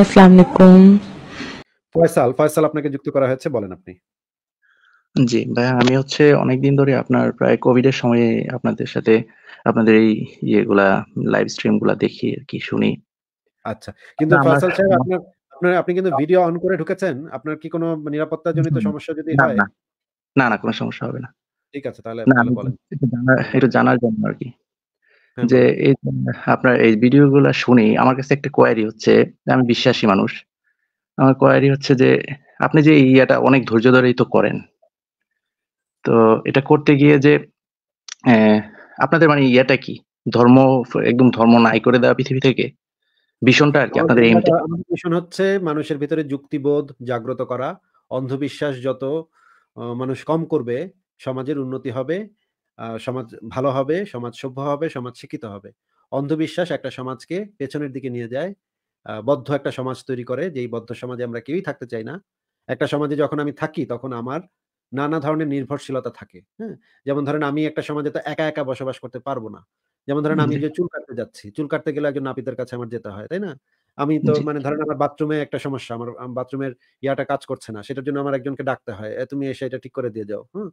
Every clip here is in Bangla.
আসসালামু ফয়সাল ফয়সাল আপনাকে যুক্ত করা হয়েছে বলেন আপনি জি ভাইয়া আমি হচ্ছে অনেকদিন ধরে আপনার প্রায় কোভিড এর সময়ে আপনাদের সাথে আপনাদের এই ইয়েগুলা লাইভ স্ট্রিম দেখি আর কি শুনি আচ্ছা কিন্তু ফয়সাল সাহেব আপনার আপনার আপনি কিন্তু ভিডিও অন করে ঢুকেছেন আপনার কি কোনো নিরাপত্তা জনিত সমস্যা যদি হয় না না কোনো সমস্যা হবে না ঠিক আছে তাহলে বলেন এটা জানার জন্য আর কি যে এই আপনার এই ভিডিওগুলা শুনি আমার কাছে একটা কোয়ারি হচ্ছে আমি বিশ্বাসী মানুষ। আমার কোয়ারি হচ্ছে যে আপনি যে ইয়াটা অনেক ধৈর্য ধরেই তো করেন। তো এটা করতে গিয়ে যে আপনাদের মানে ইয়াটা কি? ধর্ম একদম ধর্ম নাই করে দেওয়া পৃথিবী থেকে? ভীষণটা আর কি আপনাদের এইমটা মিশন হচ্ছে মানুষের ভিতরে যুক্তিবোধ জাগ্রত করা। অন্ধবিশ্বাস যত মানুষ কম করবে, সমাজের উন্নতি হবে। সমাজ ভালো হবে সমাজ সভ্য হবে সমাজ শিক্ষিত হবে অন্ধবিশ্বাস একটা সমাজকে পেছনের দিকে নিয়ে যায় বদ্ধ একটা সমাজ তৈরি করে এই বদ্ধ সমাজে আমরা কেউই থাকতে চাই না একটা সমাজে যখন আমি থাকি তখন আমার নানা ধরনের নির্ভরশীলতা থাকে হ্যাঁ যেমন ধরেন আমি একটা সমাজে তো একা একা বসবাস করতে পারবো না যেমন ধরেন আমি যে চুল কাটতে যাচ্ছি চুল কাটতে গেলে একজন নাপিতের কাছে আমার যেতে হয় তাই না আমি তো মানে ধরেন আমার বাথরুমে একটা সমস্যা আমার বাথরুমের ইয়াটা কাজ করছে না সেটার জন্য আমার একজনকে ডাকতে হয় তুমি এসে এটা ঠিক করে দিয়ে যাও হম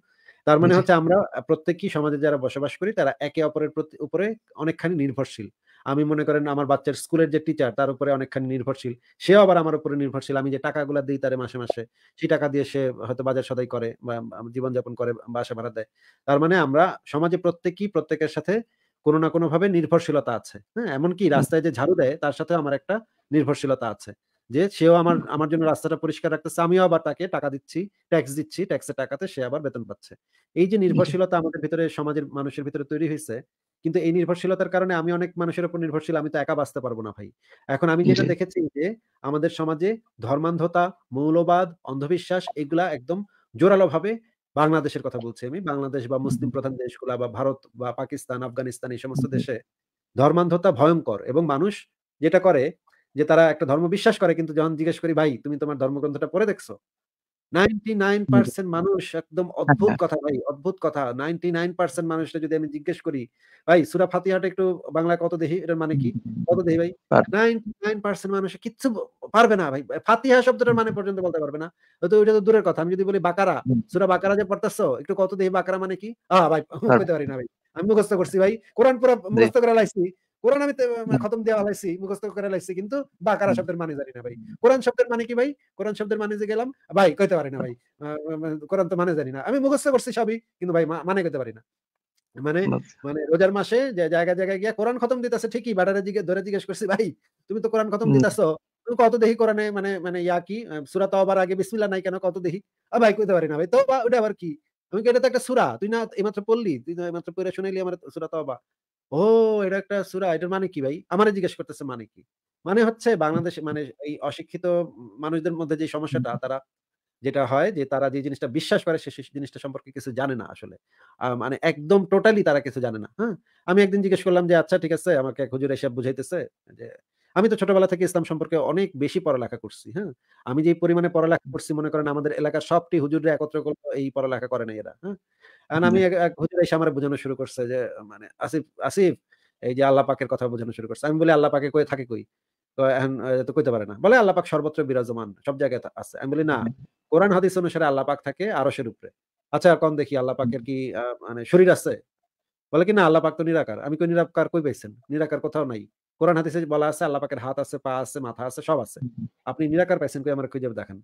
তার মানে হচ্ছে আমরা প্রত্যেকই সমাজে যারা বসবাস করি তারা একে অপরের প্রতি উপরে অনেকখানি নির্ভরশীল আমি মনে করেন আমার বাচ্চার স্কুলের যে টিচার তার উপরে অনেকখানি নির্ভরশীল সেও আবার আমার উপরে নির্ভরশীল আমি যে টাকাগুলো দিই তারে মাসে মাসে সেই টাকা দিয়ে সে হয়তো বাজার সদাই করে বা জীবনযাপন করে বাসা ভাড়া দেয় তার মানে আমরা সমাজে প্রত্যেকই প্রত্যেকের সাথে কোনো না কোনো ভাবে নির্ভরশীলতা আছে হ্যাঁ এমনকি রাস্তায় যে ঝাড়ু দেয় তার সাথে আমার একটা নির্ভরশীলতা আছে যে সেও আমার আমার জন্য রাস্তাটা পরিষ্কার রাখতেছে আমিও আবার তাকে টাকা দিচ্ছি ট্যাক্স দিচ্ছি ট্যাক্সের টাকাতে সে আবার বেতন পাচ্ছে এই যে নির্ভরশীলতা আমাদের ভিতরে সমাজের মানুষের ভিতরে তৈরি হয়েছে কিন্তু এই নির্ভরশীলতার কারণে আমি অনেক মানুষের উপর নির্ভরশীল আমি তো একা বাঁচতে পারবো না ভাই এখন আমি যেটা দেখেছি যে আমাদের সমাজে ধর্মান্ধতা মৌলবাদ অন্ধবিশ্বাস এগুলা একদম জোরালো ভাবে বাংলাদেশের কথা বলছি আমি বাংলাদেশ বা মুসলিম প্রধান দেশগুলা বা ভারত বা পাকিস্তান আফগানিস্তান এই সমস্ত দেশে ধর্মান্ধতা ভয়ঙ্কর এবং মানুষ যেটা করে যে তারা একটা ধর্ম বিশ্বাস করে কিন্তু যখন জিজ্ঞেস করি ভাই তুমি তোমার ধর্মগ্রন্থটা পড়ে দেখছো নাইনটি নাইন পার্সেন্ট মানুষ একদম অদ্ভুত আচ্ছা। কথা ভাই অদ্ভুত কথা নাইনটি নাইন পার্সেন্ট মানুষটা যদি আমি জিজ্ঞেস করি ভাই সুরা ফাতিহাটা একটু বাংলা কত দেখি এটার মানে কি কত দেখি ভাই নাইনটি নাইন পার্সেন্ট মানুষ কিচ্ছু পারবে না ভাই ফাতিহা শব্দটার মানে পর্যন্ত বলতে পারবে না হয়তো ওইটা তো দূরের কথা আমি যদি বলি বাকারা সুরা বাকারা যে পড়তেছো একটু কত দেখি বাকারা মানে কি আহ ভাই বলতে পারি না ভাই আমি মুখস্থ করছি ভাই কোরআন পুরা মুখস্থ করে লাইছি কোরআন আমি মানে, খতম দেওয়া মুখস্থ করে লাইছি কিন্তু শব্দের মানে জানি না ভাই কোরআন শব্দের মানে কি ভাই কোরআন শব্দের মানে যে গেলাম ভাই কইতে পারি না ভাই মানে, কোরআন তো মানে জানি না আমি মুখস্থ করছি সবই কিন্তু ভাই মানে কইতে পারি না মানে আচ্ছা। মানে রোজার মাসে যে জায়গা জায়গায় গিয়ে কোরআন খতম দিতেছে ঠিকই বাটারে দিকে ধরে জিজ্ঞেস করছি ভাই তুমি তো কোরআন খতম দিতেছো কত দেখি কোরআনে মানে মানে ইয়া কি সুরা তো আবার আগে বিসমিল্লা নাই কেন কত দেখি ভাই কইতে পারি না ভাই তো ওটা আবার কি কি এটা তো একটা সুরা তুই না এইমাত্র পড়লি তুই না এইমাত্র পড়ে শুনেলি আমার সুরা তো ও এটা একটা সুরা এটার মানে কি ভাই আমার জিজ্ঞেস করতেছে মানে কি মানে হচ্ছে বাংলাদেশে মানে এই অশিক্ষিত মানুষদের মধ্যে যে সমস্যাটা তারা যেটা হয় যে তারা যে জিনিসটা বিশ্বাস করে সে জিনিসটা সম্পর্কে কিছু জানে না আসলে মানে একদম টোটালি তারা কিছু জানে না হ্যাঁ আমি একদিন জিজ্ঞেস করলাম যে আচ্ছা ঠিক আছে আমাকে এক হুজুর এসে বুঝাইতেছে যে আমি তো ছোটবেলা থেকে ইসলাম সম্পর্কে অনেক বেশি পড়ালেখা করছি হ্যাঁ আমি যে পরিমাণে পড়ালেখা করছি মনে করেন আমাদের এলাকার সবটি হুজুরে একত্র করলো এই পড়ালেখা করে না এরা হ্যাঁ এখন আমি এক হুজুর এসে আমার বোঝানো শুরু করছে যে মানে আসিফ আসিফ এই যে আল্লাহ পাকের কথা বোঝানো শুরু করছে আমি বলি আল্লাহ পাকে কই থাকে কই তো এখন তো কইতে পারে না বলে আল্লাহ পাক সর্বত্র বিরাজমান সব জায়গায় আছে আমি বলি না কোরআন হাদিস অনুসারে আল্লাহ পাক থাকে আরো আরশের উপরে আচ্ছা এখন দেখি আল্লাহ পাকের কি মানে শরীর আছে বলে কি না আল্লাহ পাক তো নিরাকার আমি কই নিরাকার কই পাইছেন নিরাকার কোথাও নাই কোরআন হাদিসে বলা আছে আল্লাহ পাকের হাত আছে পা আছে মাথা আছে সব আছে আপনি নিরাকার পাইছেন কই আমার কই যাবে দেখেন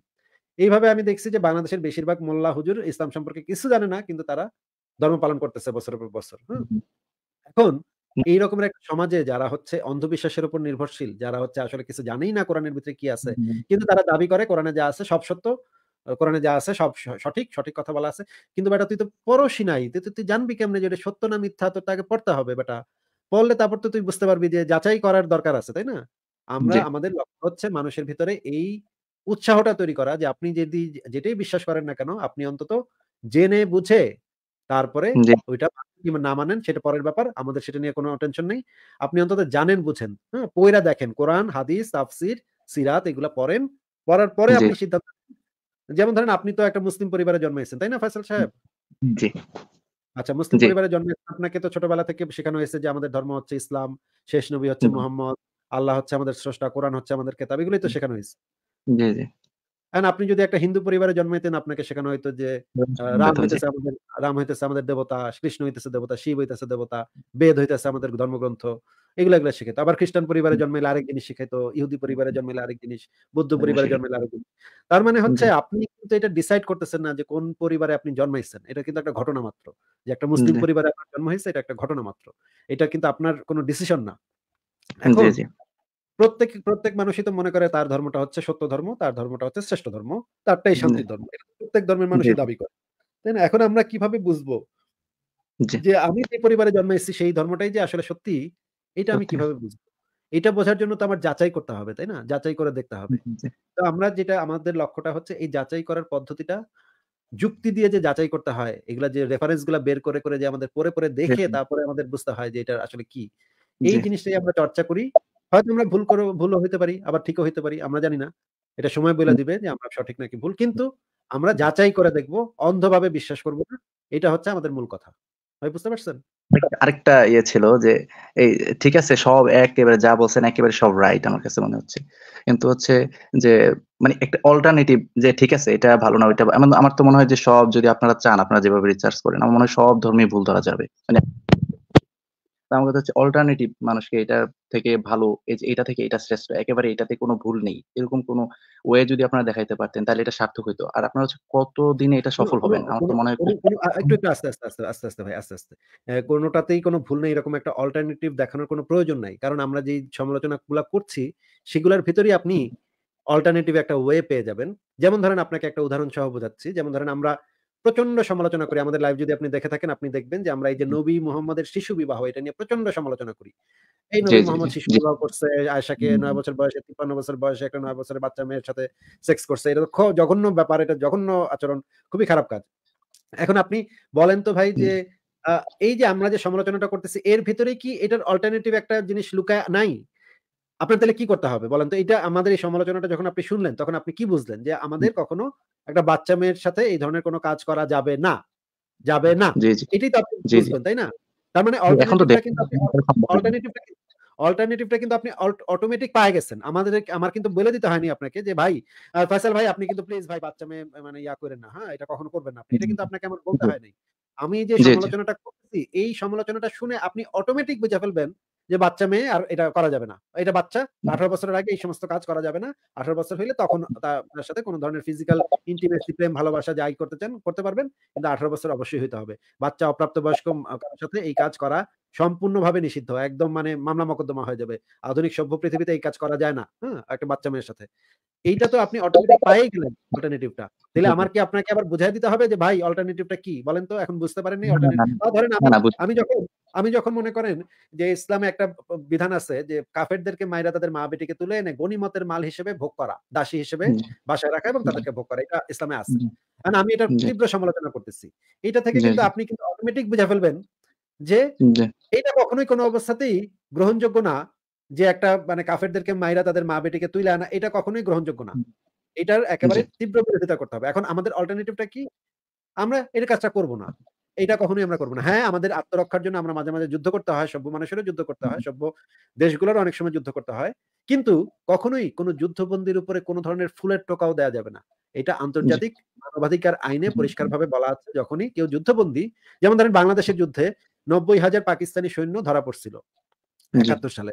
এইভাবে আমি দেখছি যে বাংলাদেশের বেশিরভাগ মোল্লা হুজুর ইসলাম সম্পর্কে কিছু জানে না কিন্তু তারা ধর্ম পালন করতেছে বছরের পর বছর এখন এই রকমের একটা সমাজে যারা হচ্ছে অন্ধবিশ্বাসের উপর নির্ভরশীল যারা হচ্ছে আসলে কিছু জানেই না কোরআনের ভিতরে কি আছে কিন্তু তারা দাবি করে কোরআনে যা আছে সব সত্য কোরআনে যা আছে সব সঠিক সঠিক কথা বলা আছে কিন্তু বেটা তুই তো পরশি নাই তুই তুই জানবি কেমনে যে এটা সত্য না মিথ্যা তোর তাকে পড়তে হবে বেটা পড়লে তারপর তো তুই বুঝতে পারবি যে যাচাই করার দরকার আছে তাই না আমরা আমাদের লক্ষ্য হচ্ছে মানুষের ভিতরে এই উৎসাহটা তৈরি করা যে আপনি যদি যেটাই বিশ্বাস করেন না কেন আপনি অন্তত জেনে বুঝে তারপরে ওইটা না মানেন সেটা পরের ব্যাপার আমাদের সেটা নিয়ে কোনো টেনশন নেই আপনি অন্তত জানেন বুঝেন হ্যাঁ পয়রা দেখেন কোরআন হাদিস তাফসির সিরাত এগুলো পড়েন পড়ার পরে আপনি সিদ্ধান্ত যেমন ধরেন আপনি তো একটা মুসলিম পরিবারে জন্মেছেন তাই না ফয়সাল সাহেব জি আচ্ছা মুসলিম পরিবারে জন্মেছেন আপনাকে তো ছোটবেলা থেকে শেখানো হয়েছে যে আমাদের ধর্ম হচ্ছে ইসলাম শেষ নবী হচ্ছে মোহাম্মদ আল্লাহ হচ্ছে আমাদের স্রষ্টা কোরআন হচ্ছে আমাদের কেতাব এগুলোই তো শেখানো হয়েছে জি, জি। আপনি যদি একটা হিন্দু পরিবারে জন্মাইতেন আপনাকে সেখানে হয়তো যে রাম হইতেছে আমাদের রাম হইতেছে আমাদের দেবতা, কৃষ্ণ হইতেছে দেবতা, শিব হইতেছে দেবতা, বেদ হইতেছে আমাদের ধর্মগ্রন্থ। এগুলা, এগুলো শিখাইতো। আবার খ্রিস্টান পরিবারে হুম। জন্মাইলে আরেক জিনিস শিখাইতো, ইহুদি পরিবারে জন্মাইলে আরেক জিনিস, বৌদ্ধ হ্যাঁ, পরিবারে জন্মাইলে আরেক জিনিস। তার মানে হচ্ছে আপনি কিন্তু এটা ডিসাইড করতেছেন না যে কোন পরিবারে আপনি জন্মাইছেন। এটা কিন্তু একটা ঘটনা মাত্র। যে একটা মুসলিম পরিবারে আপনার জন্ম হয়েছে এটা একটা ঘটনা মাত্র। এটা কিন্তু আপনার কোন ডিসিশন না। প্রত্যেক প্রত্যেক মানুষই তো মনে করে তার ধর্মটা হচ্ছে সত্য ধর্ম তার ধর্মটা হচ্ছে শ্রেষ্ঠ ধর্ম তারটাই শান্তি ধর্ম প্রত্যেক ধর্মের মানুষই দাবি করে তাই না এখন আমরা কিভাবে বুঝবো যে আমি যে পরিবারে জন্মাইছি সেই ধর্মটাই যে আসলে সত্যি এটা আমি কিভাবে বুঝবো এটা বোঝার জন্য তো আমার যাচাই করতে হবে তাই না যাচাই করে দেখতে হবে তো আমরা যেটা আমাদের লক্ষ্যটা হচ্ছে এই যাচাই করার পদ্ধতিটা যুক্তি দিয়ে যে যাচাই করতে হয় এগুলা যে রেফারেন্স গুলা বের করে করে যে আমাদের পরে পরে দেখে তারপরে আমাদের বুঝতে হয় যে এটা আসলে কি এই জিনিসটাই আমরা চর্চা করি হয়তো আমরা ভুল করে ভুলও হইতে পারি আবার ঠিকও হইতে পারি আমরা জানি না এটা সময় বলে দিবে যে আমরা সঠিক নাকি ভুল কিন্তু আমরা যাচাই করে দেখব অন্ধভাবে বিশ্বাস করব না এটা হচ্ছে আমাদের মূল কথা ভাই বুঝতে পারছেন আরেকটা ইয়ে ছিল যে এই ঠিক আছে সব একেবারে যা বলছেন একেবারে সব রাইট আমার কাছে মনে হচ্ছে কিন্তু হচ্ছে যে মানে একটা অল্টারনেটিভ যে ঠিক আছে এটা ভালো না ওইটা আমার তো মনে হয় যে সব যদি আপনারা চান আপনারা যেভাবে রিচার্জ করেন আমার মনে হয় সব ধর্মী ভুল ধরা যাবে মানে আমার কথা হচ্ছে অল্টারনেটিভ মানুষকে এটা থেকে ভালো এটা থেকে এটা শ্রেষ্ঠ একেবারে এটাতে কোনো ভুল নেই এরকম কোনো ওয়ে যদি আপনারা দেখাইতে পারতেন তাহলে এটা সার্থক হতো আর আপনারা হচ্ছে কত এটা সফল হবেন আমার তো মনে হয় একটু আস্তে আস্তে আস্তে আস্তে আস্তে ভাই আস্তে আস্তে কোনোটাতেই কোনো ভুল নেই এরকম একটা অল্টারনেটিভ দেখানোর কোনো প্রয়োজন নাই কারণ আমরা যেই সমালোচনাগুলো করছি সেগুলোর ভিতরেই আপনি অল্টারনেটিভ একটা ওয়ে পেয়ে যাবেন যেমন ধরেন আপনাকে একটা উদাহরণ সহ বোঝাচ্ছি যেমন ধরেন আমরা প্রচন্ড সমালোচনা করি আমাদের লাইভ যদি আপনি দেখে থাকেন আপনি দেখবেন যে আমরা এই যে নবী মোহাম্মদের শিশু বিবাহ এটা নিয়ে প্রচন্ড সমালোচনা করি এই নবী মোহাম্মদ শিশু বিবাহ করছে আয়সাকে নয় বছর বয়সে তিপ্পান্ন বছর বয়সে একটা নয় বছরের বাচ্চা মেয়ের সাথে সেক্স করছে এটা তো জঘন্য ব্যাপার এটা জঘন্য আচরণ খুবই খারাপ কাজ এখন আপনি বলেন তো ভাই যে এই যে আমরা যে সমালোচনাটা করতেছি এর ভিতরে কি এটার অল্টারনেটিভ একটা জিনিস লুকায় নাই আপনার তাহলে কি করতে হবে বলেন তো এটা আমাদের এই সমালোচনাটা যখন আপনি শুনলেন তখন আপনি কি বুঝলেন যে আমাদের কখনো একটা বাচ্চা মেয়ের সাথে এই ধরনের কোনো কাজ করা যাবে না যাবে না এটাই তো আপনি তাই না তার মানে অল্টারনেটিভটা কিন্তু আপনি অটোমেটিক পায় গেছেন আমাদের আমার কিন্তু বলে দিতে হয়নি আপনাকে যে ভাই ফয়সাল ভাই আপনি কিন্তু প্লিজ ভাই বাচ্চা মেয়ে মানে ইয়া করেন না হ্যাঁ এটা কখনো করবেন না এটা কিন্তু আপনাকে আমার বলতে হয় নাই আমি যে সমালোচনাটা করছি এই সমালোচনাটা শুনে আপনি অটোমেটিক বুঝে ফেলবেন যে বাচ্চা মেয়ে আর এটা করা যাবে না এটা বাচ্চা আঠারো বছরের আগে এই সমস্ত কাজ করা যাবে না আঠারো বছর হইলে তখন তার সাথে কোনো ধরনের ফিজিক্যাল ইন্টিমেসি প্রেম ভালোবাসা যাই করতে চান করতে পারবেন কিন্তু আঠারো বছর অবশ্যই হইতে হবে বাচ্চা অপ্রাপ্ত বয়স্ক সাথে এই কাজ করা সম্পূর্ণভাবে নিষিদ্ধ একদম মানে মামলা মকদ্দমা হয়ে যাবে আধুনিক সভ্য পৃথিবীতে এই কাজ করা যায় না হ্যাঁ একটা বাচ্চা মেয়ের সাথে এইটা তো আপনি অটোমেটিক পাই গেলেন অল্টারনেটিভটা তাহলে আমার কি আপনাকে আবার বুঝাই দিতে হবে যে ভাই অল্টারনেটিভটা কি বলেন তো এখন বুঝতে পারেননি ধরেন আমি যখন আমি যখন মনে করেন যে ইসলামে একটা বিধান আছে যে কাফেরদেরকে মায়েরা তাদের মা বেটিকে তুলে এনে গনিমতের মাল হিসেবে ভোগ করা দাসী হিসেবে বাসায় রাখা এবং তাদেরকে ভোগ করা এটা ইসলামে আছে আমি এটা তীব্র সমালোচনা করতেছি এটা থেকে কিন্তু আপনি কিন্তু অটোমেটিক বুঝে ফেলবেন যে এটা কখনোই কোনো অবস্থাতেই গ্রহণযোগ্য না যে একটা মানে কাফেরদেরকে মাইরা তাদের মা বেটিকে তুলে আনা এটা কখনোই গ্রহণযোগ্য না এটার একেবারে তীব্র বিরোধিতা করতে হবে এখন আমাদের অল্টারনেটিভটা কি আমরা এটা কাজটা করব না এটা কখনোই আমরা করবো না হ্যাঁ আমাদের আত্মরক্ষার জন্য আমরা মাঝে মাঝে যুদ্ধ করতে হয় সভ্য মানুষেরও যুদ্ধ করতে হয় সভ্য দেশগুলোর অনেক সময় যুদ্ধ করতে হয় কিন্তু কখনোই কোনো যুদ্ধবন্দির উপরে কোনো ধরনের ফুলের টোকাও দেওয়া যাবে না এটা আন্তর্জাতিক মানবাধিকার আইনে পরিষ্কারভাবে বলা আছে যখনই কেউ যুদ্ধবন্দী যেমন ধরেন বাংলাদেশের যুদ্ধে নব্বই হাজার পাকিস্তানি সৈন্য ধরা পড়ছিল একাত্তর সালে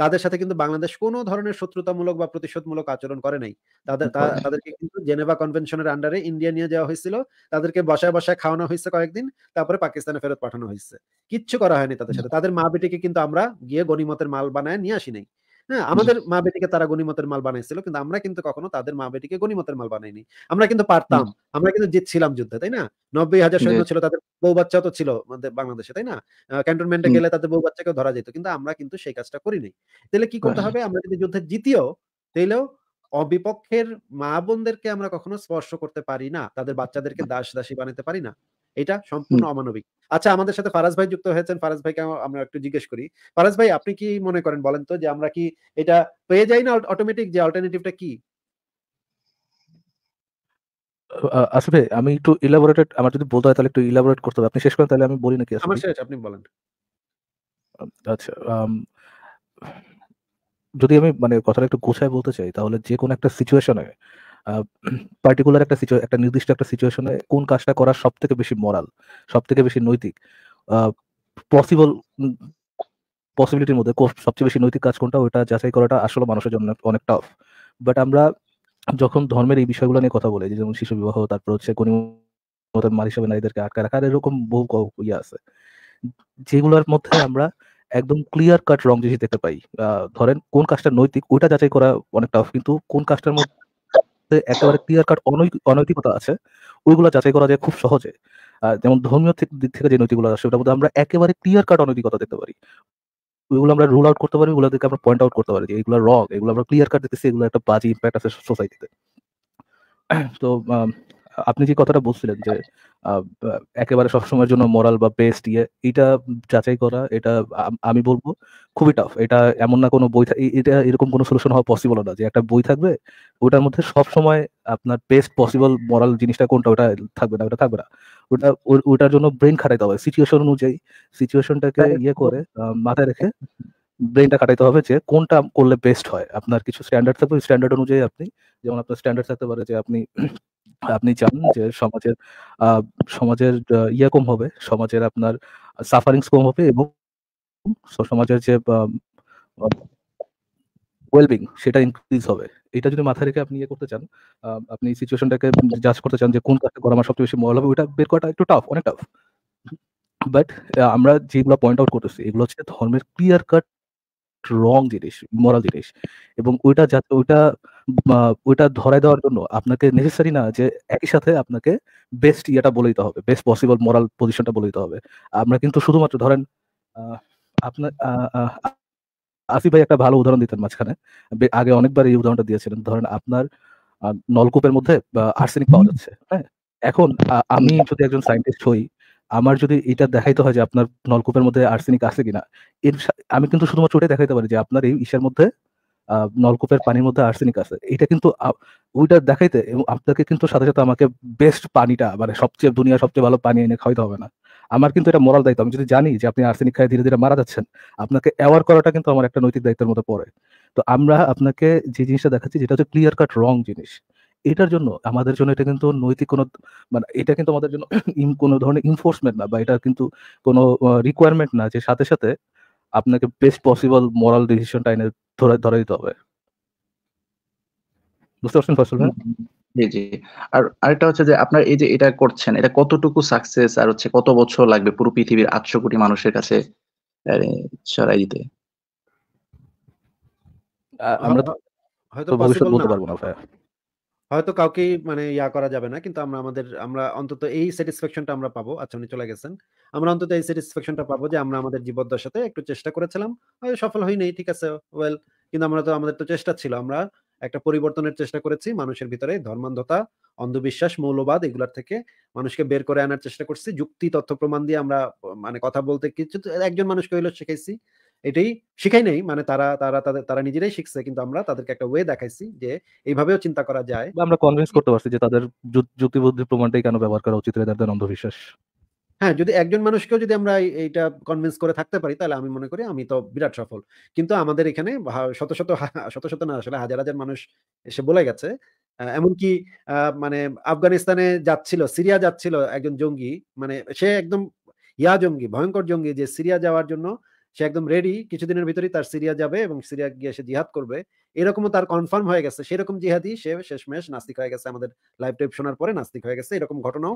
তাদের সাথে কিন্তু বাংলাদেশ কোন ধরনের শত্রুতামূলক বা প্রতিশোধমূলক আচরণ করে নাই তাদের তাদেরকে কিন্তু জেনেভা কনভেনশনের আন্ডারে ইন্ডিয়া নিয়ে যাওয়া হয়েছিল তাদেরকে বসায় বসায় খাওয়ানো হয়েছে কয়েকদিন তারপরে পাকিস্তানে ফেরত পাঠানো হয়েছে কিচ্ছু করা হয়নি তাদের সাথে তাদের মা বেটিকে কিন্তু আমরা গিয়ে গণিমতের মাল বানায় নিয়ে আসি নাই হ্যাঁ আমাদের মা বেটিকে তারা গণিমতের মাল বানাইছিল কিন্তু আমরা কিন্তু কখনো তাদের মা বেটিকে গণিমতের মাল বানাইনি আমরা কিন্তু পারতাম আমরা কিন্তু জিতছিলাম যুদ্ধে তাই না নব্বই হাজার সৈন্য ছিল তাদের বউ বাচ্চা তো ছিল বাংলাদেশে তাই না ক্যান্টনমেন্টে গেলে তাদের বউ ধরা যেত কিন্তু আমরা কিন্তু সেই কাজটা করিনি তাহলে কি করতে হ্যাঁ। হবে আমরা যদি যুদ্ধে জিতিও তাইলেও অবিপক্ষের মা বোনদেরকে আমরা কখনো স্পর্শ করতে পারি না তাদের বাচ্চাদেরকে দাস দাসী বানাতে পারি না এটা সম্পূর্ণ অমানবিক আচ্ছা আমাদের সাথে ফারাজ ভাই যুক্ত হয়েছেন ফারাজ ভাইকে আমরা একটু জিজ্ঞেস করি ফারাজ ভাই আপনি কি মনে করেন বলেন তো যে আমরা কি এটা পেয়ে যাই না অটোমেটিক যে অল্টারনেটিভটা কি আসলে আমি একটু ইলাবোরেটেড আমার যদি বলতে হয় তাহলে একটু ইলাবোরেট করতে হবে আপনি শেষ করেন তাহলে আমি বলি নাকি আমার শেষ আপনি বলেন আচ্ছা যদি আমি মানে কথাটা একটু গোছায় বলতে চাই তাহলে যে কোনো একটা সিচুয়েশনে পার্টিকুলার একটা একটা নির্দিষ্ট একটা সিচুয়েশনে কোন কাজটা করা সব থেকে বেশি মরাল সব থেকে বেশি নৈতিক পসিবল পসিবিলিটির মধ্যে সবচেয়ে বেশি নৈতিক কাজ কোনটা ওইটা যাচাই করাটা আসলে মানুষের জন্য অনেক টাফ বাট আমরা যখন ধর্মের এই বিষয়গুলো নিয়ে কথা বলি যেমন শিশু বিবাহ তারপর হচ্ছে কোন মার হিসাবে নারীদেরকে আটকা রাখা এরকম বহু ইয়ে আছে যেগুলোর মধ্যে আমরা একদম ক্লিয়ার কাট রং জিনিস দেখতে পাই ধরেন কোন কাজটা নৈতিক ওইটা যাচাই করা অনেক টাফ কিন্তু কোন কাজটার মধ্যে একেবারে ক্লিয়ার কাট অনৈতিকতা আছে ওইগুলো যাচাই করা যায় খুব সহজে যেমন ধর্মীয় দিক থেকে যে নৈতিকগুলো আছে ওটার মধ্যে আমরা একেবারে ক্লিয়ার কাট অনৈতিকতা দেখতে পারি ওইগুলো আমরা রুল আউট করতে পারি ওগুলোকে আমরা পয়েন্ট আউট করতে পারি যে এগুলো রং এগুলো আমরা ক্লিয়ার কাট দেখতেছি এগুলো একটা বাজে ইম্প্যাক্ট আছে সোসাইটিতে তো আপনি যে কথাটা বলছিলেন যে একেবারে সবসময়ের জন্য মরাল বা বেস্ট ইয়ে এটা যাচাই করা এটা আমি বলবো খুবই টাফ এটা এমন না কোনো বই এটা এরকম কোনো সলিউশন হওয়া পসিবল না যে একটা বই থাকবে ওটার মধ্যে সব সময় আপনার বেস্ট পসিবল মরাল জিনিসটা কোনটা ওটা থাকবে না ওটা থাকবে না ওটা ওটার জন্য ব্রেন খাটাইতে হবে সিচুয়েশন অনুযায়ী সিচুয়েশনটাকে ইয়ে করে মাথায় রেখে ব্রেনটা কাটাইতে হবে যে কোনটা করলে বেস্ট হয় আপনার কিছু স্ট্যান্ডার্ড থাকবে স্ট্যান্ডার্ড অনুযায়ী আপনি যেমন আপনার স্ট্যান্ডার্ড থাকতে পারে যে আপনি আপনি জানেন যে সমাজের সমাজের ইয়ে কম হবে সমাজের আপনার সাফারিংস কম হবে এবং সমাজের যে ওয়েলবিং সেটা ইনক্রিজ হবে এটা যদি মাথায় রেখে আপনি ইয়ে করতে চান আপনি সিচুয়েশনটাকে জাজ করতে চান যে কোন কাজটা করা আমার সবচেয়ে বেশি মল হবে ওইটা বের করাটা একটু টাফ অনেক টাফ বাট আমরা যেগুলো পয়েন্ট আউট করতেছি এগুলো হচ্ছে ধর্মের ক্লিয়ার কাট রং জিনিস মরাল জিনিস এবং ওইটা যাতে ওইটা ওইটা ধরাই দেওয়ার জন্য আপনাকে নেসেসারি না যে একই সাথে আপনাকে বেস্ট ইয়েটা বলে দিতে হবে বেস্ট পসিবল মরাল পজিশনটা বলে দিতে হবে আমরা কিন্তু শুধুমাত্র ধরেন আপনার আসিফ ভাই একটা ভালো উদাহরণ দিতেন মাঝখানে আগে অনেকবার এই উদাহরণটা দিয়েছিলেন ধরেন আপনার নলকূপের মধ্যে আর্সেনিক পাওয়া যাচ্ছে হ্যাঁ এখন আমি যদি একজন সায়েন্টিস্ট হই আমার যদি এটা দেখাইতে হয় যে আপনার নলকূপের মধ্যে আর্সেনিক আছে কিনা এর আমি কিন্তু শুধুমাত্র ওটাই দেখাইতে পারি যে আপনার এই ইসের মধ্যে নলকূপের পানির মধ্যে আর্সেনিক আছে এটা কিন্তু ওইটা দেখাইতে এবং আপনাকে কিন্তু সাথে সাথে আমাকে বেস্ট পানিটা মানে সবচেয়ে দুনিয়া সবচেয়ে ভালো পানি এনে খাওয়াইতে হবে না আমার কিন্তু এটা মরাল দায়িত্ব আমি যদি জানি যে আপনি আর্সেনিক খায় ধীরে ধীরে মারা যাচ্ছেন আপনাকে অ্যাওয়ার করাটা কিন্তু আমার একটা নৈতিক দায়িত্বের মধ্যে পড়ে তো আমরা আপনাকে যে জিনিসটা দেখাচ্ছি যেটা হচ্ছে ক্লিয়ার কাট রং জিনিস এটার জন্য আমাদের জন্য এটা কিন্তু নৈতিক কোনো মানে এটা কিন্তু আমাদের জন্য কোনো ধরনের ইনফোর্সমেন্ট না বা এটা কিন্তু কোনো রিকোয়ারমেন্ট না যে সাথে সাথে আপনাকে বেস্ট পসিবল মরাল ডিসিশনটা এনে ধরে ধরে দিতে হবে বুঝতে পারছেন ফসল জি জি আর আরেকটা হচ্ছে যে আপনার এই যে এটা করছেন এটা কতটুকু সাকসেস আর হচ্ছে কত বছর লাগবে পুরো পৃথিবীর আটশো কোটি মানুষের কাছে ছড়াই দিতে আমরা হয়তো ভবিষ্যৎ বলতে পারবো না ভাইয়া হয়তো কাউকে মানে ইয়া করা যাবে না কিন্তু আমরা আমাদের আমরা অন্তত এই স্যাটিসফ্যাকশনটা আমরা পাবো আচ্ছা উনি চলে গেছেন আমরা অন্তত এই স্যাটিসফ্যাকশনটা পাবো যে আমরা আমাদের জীবদ্দশার সাথে একটু চেষ্টা করেছিলাম সফল হই নাই ঠিক আছে ওয়েল কিন্তু আমরা তো আমাদের তো চেষ্টা ছিল আমরা একটা পরিবর্তনের চেষ্টা করেছি মানুষের ভিতরে ধর্মান্ধতা অন্ধবিশ্বাস মৌলবাদ এগুলার থেকে মানুষকে বের করে আনার চেষ্টা করছি যুক্তি তথ্য প্রমাণ দিয়ে আমরা মানে কথা বলতে কিছু একজন মানুষকে হইলো শেখাইছি এটাই শিখাই নেই মানে তারা তারা তাদের তারা নিজেরাই শিখছে কিন্তু আমরা তাদেরকে একটা ওয়ে দেখাইছি যে এইভাবেও চিন্তা করা যায় আমরা কনভিন্স করতে পারছি যে তাদের যুক্তিবুদ্ধি প্রমাণটাই কেন ব্যবহার করা উচিত তাদের অন্ধবিশ্বাস হ্যাঁ যদি একজন মানুষকেও যদি আমরা এইটা কনভিন্স করে থাকতে পারি তাহলে আমি মনে করি আমি তো বিরাট সফল কিন্তু আমাদের এখানে শত শত শত শত না আসলে হাজার হাজার মানুষ এসে বলে গেছে এমনকি মানে আফগানিস্তানে যাচ্ছিল সিরিয়া যাচ্ছিল একজন জঙ্গি মানে সে একদম ইয়া জঙ্গি ভয়ঙ্কর জঙ্গি যে সিরিয়া যাওয়ার জন্য সে একদম রেডি কিছুদিনের ভিতরেই তার সিরিয়া যাবে এবং সিরিয়া গিয়ে সে জিহাদ করবে এরকমও তার কনফার্ম হয়ে গেছে সেরকম জিহাদি সে শেষমেশ নাস্তিক হয়ে গেছে আমাদের লাইভ টাইপ শোনার পরে নাস্তিক হয়ে গেছে এরকম ঘটনাও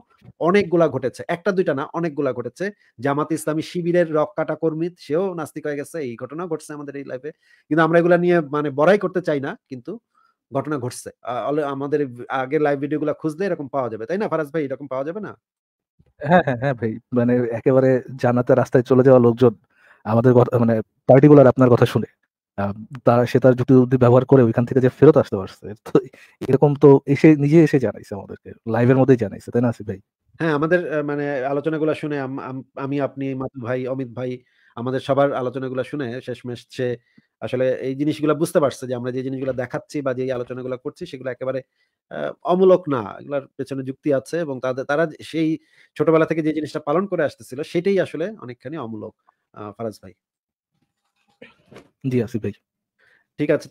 অনেকগুলা ঘটেছে একটা দুইটা না অনেকগুলা ঘটেছে জামাত ইসলামী শিবিরের রক কাটা কর্মী সেও নাস্তিক হয়ে গেছে এই ঘটনা ঘটছে আমাদের এই লাইফে কিন্তু আমরা এগুলা নিয়ে মানে বড়াই করতে চাই না কিন্তু ঘটনা ঘটছে আমাদের আগের লাইভ ভিডিওগুলো খুঁজলে এরকম পাওয়া যাবে তাই না ফারাজ ভাই এরকম পাওয়া যাবে না হ্যাঁ হ্যাঁ হ্যাঁ ভাই মানে একেবারে জানাতে রাস্তায় চলে যাওয়া লোকজন আমাদের মানে পার্টিকুলার আপনার কথা শুনে তারা সে তার যুক্তি বুদ্ধি ব্যবহার করে ওইখান থেকে যে ফেরত আসতে পারছে তো এরকম তো এসে নিজে এসে জানাইছে আমাদেরকে লাইভের মধ্যেই জানাইছে তাই না আসিফ ভাই হ্যাঁ আমাদের মানে আলোচনাগুলো শুনে আমি আপনি মাতু ভাই অমিত ভাই আমাদের সবার আলোচনাগুলো শুনে শেষমেশ সে আসলে এই জিনিসগুলো বুঝতে পারছে যে আমরা যে জিনিসগুলো দেখাচ্ছি বা যে আলোচনাগুলো করছি সেগুলো একেবারে অমূলক না এগুলোর পেছনে যুক্তি আছে এবং তাদের তারা সেই ছোটবেলা থেকে যে জিনিসটা পালন করে আসতেছিল সেটাই আসলে অনেকখানি অমূলক ফারাজ ভাই জি আসিফ ভাই ঠিক আছে